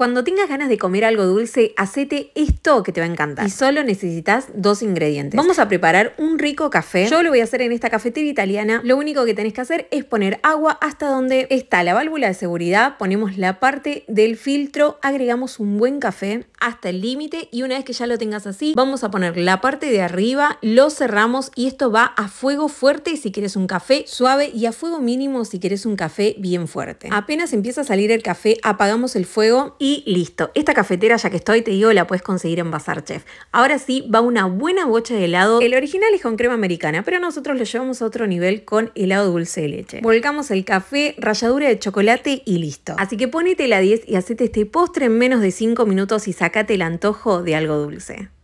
Cuando tengas ganas de comer algo dulce, hacete esto que te va a encantar. Y solo necesitas dos ingredientes. Vamos a preparar un rico café. Yo lo voy a hacer en esta cafetera italiana. Lo único que tenés que hacer es poner agua hasta donde está la válvula de seguridad. Ponemos la parte del filtro, agregamos un buen café hasta el límite y una vez que ya lo tengas así, vamos a poner la parte de arriba, lo cerramos y esto va a fuego fuerte si quieres un café suave y a fuego mínimo si quieres un café bien fuerte. Apenas empieza a salir el café, apagamos el fuego y y listo. Esta cafetera, ya que estoy, te digo, la puedes conseguir en Bazar Chef. Ahora sí, va una buena bocha de helado. El original es con crema americana, pero nosotros lo llevamos a otro nivel con helado dulce de leche. Volcamos el café, ralladura de chocolate y listo. Así que ponete la 10 y hacete este postre en menos de 5 minutos y sacate el antojo de algo dulce.